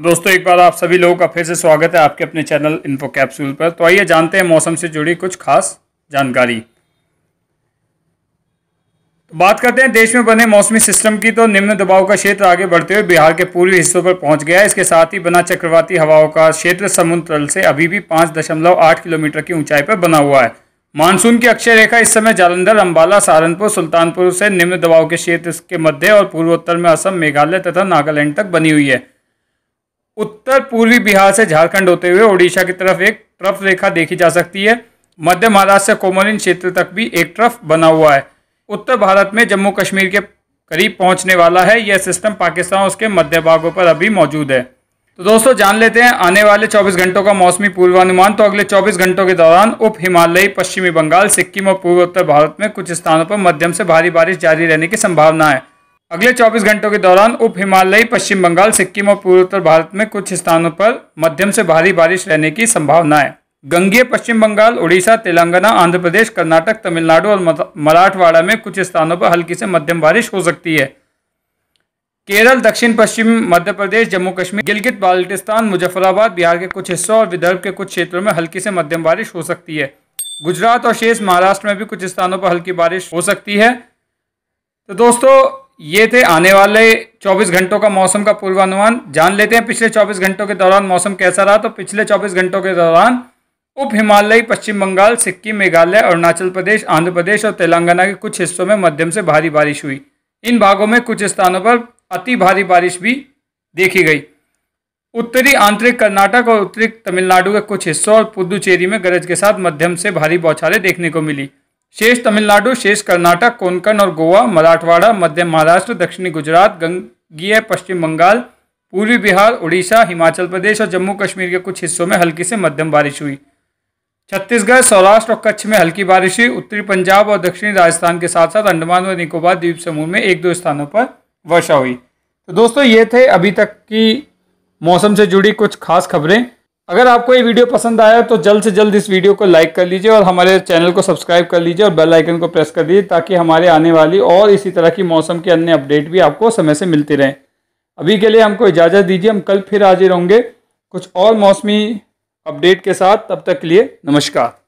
तो दोस्तों एक बार आप सभी लोगों का फिर से स्वागत है आपके अपने चैनल इन्फो कैप्सूल पर तो आइए जानते हैं मौसम से जुड़ी कुछ खास जानकारी तो बात करते हैं देश में बने मौसमी सिस्टम की तो निम्न दबाव का क्षेत्र आगे बढ़ते हुए बिहार के पूर्वी हिस्सों पर पहुंच गया है इसके साथ ही बना चक्रवाती हवाओं का क्षेत्र समुद्र तल से अभी भी पाँच दशमलव आठ किलोमीटर की ऊंचाई पर बना हुआ है मानसून की अक्षय रेखा इस समय जालंधर अम्बाला सहारनपुर सुल्तानपुर से निम्न दबाव के क्षेत्र के मध्य और पूर्वोत्तर में असम मेघालय तथा नागालैंड तक बनी हुई है उत्तर पूर्वी बिहार से झारखंड होते हुए ओडिशा की तरफ एक ट्रफ रेखा देखी जा सकती है मध्य महाराष्ट्र से कोमलिन क्षेत्र तक भी एक ट्रफ बना हुआ है उत्तर भारत में जम्मू कश्मीर के करीब पहुंचने वाला है यह सिस्टम पाकिस्तान उसके मध्य भागों पर अभी मौजूद है तो दोस्तों जान लेते हैं आने वाले 24 घंटों का मौसमी पूर्वानुमान तो अगले 24 घंटों के दौरान उप हिमालयी पश्चिमी बंगाल सिक्किम और पूर्वोत्तर भारत में कुछ स्थानों पर मध्यम से भारी बारिश जारी रहने की संभावना है अगले 24 घंटों के दौरान उप हिमालयी पश्चिम बंगाल सिक्किम और पूर्वोत्तर भारत में कुछ स्थानों पर मध्यम से भारी बारिश रहने की संभावना है गंगीय पश्चिम बंगाल उड़ीसा तेलंगाना आंध्र प्रदेश कर्नाटक तमिलनाडु और मराठवाड़ा में कुछ स्थानों पर हल्की से मध्यम बारिश हो सकती है केरल दक्षिण पश्चिम मध्य प्रदेश जम्मू कश्मीर गिलगित बाल्टिस्तान मुजफ्फराबाद बिहार के कुछ हिस्सों और विदर्भ के कुछ क्षेत्रों में हल्की से मध्यम बारिश हो सकती है गुजरात और शेष महाराष्ट्र में भी कुछ स्थानों पर हल्की बारिश हो सकती है तो दोस्तों ये थे आने वाले 24 घंटों का मौसम का पूर्वानुमान जान लेते हैं पिछले 24 घंटों के दौरान मौसम कैसा रहा तो पिछले 24 घंटों के दौरान उप हिमालयी पश्चिम बंगाल सिक्किम मेघालय अरुणाचल प्रदेश आंध्र प्रदेश और तेलंगाना के कुछ हिस्सों में मध्यम से भारी बारिश हुई इन भागों में कुछ स्थानों पर अति भारी बारिश भी देखी गई उत्तरी आंतरिक कर्नाटक और उत्तरी तमिलनाडु के कुछ हिस्सों और पुदुचेरी में गरज के साथ मध्यम से भारी बौछारें देखने को मिली शेष तमिलनाडु शेष कर्नाटक कोंकण और गोवा मराठवाड़ा मध्य महाराष्ट्र दक्षिणी गुजरात गंगीय पश्चिम बंगाल पूर्वी बिहार उड़ीसा हिमाचल प्रदेश और जम्मू कश्मीर के कुछ हिस्सों में हल्की से मध्यम बारिश हुई छत्तीसगढ़ सौराष्ट्र और कच्छ में हल्की बारिश हुई उत्तरी पंजाब और दक्षिणी राजस्थान के साथ साथ अंडमान और निकोबार द्वीप समूह में एक दो स्थानों पर वर्षा हुई तो दोस्तों ये थे अभी तक की मौसम से जुड़ी कुछ खास खबरें अगर आपको ये वीडियो पसंद आया तो जल्द से जल्द इस वीडियो को लाइक कर लीजिए और हमारे चैनल को सब्सक्राइब कर लीजिए और बेल आइकन को प्रेस कर दीजिए ताकि हमारे आने वाली और इसी तरह की मौसम के अन्य अपडेट भी आपको समय से मिलती रहें अभी के लिए हमको इजाज़त दीजिए हम कल फिर हाजिर होंगे कुछ और मौसमी अपडेट के साथ तब तक के लिए नमस्कार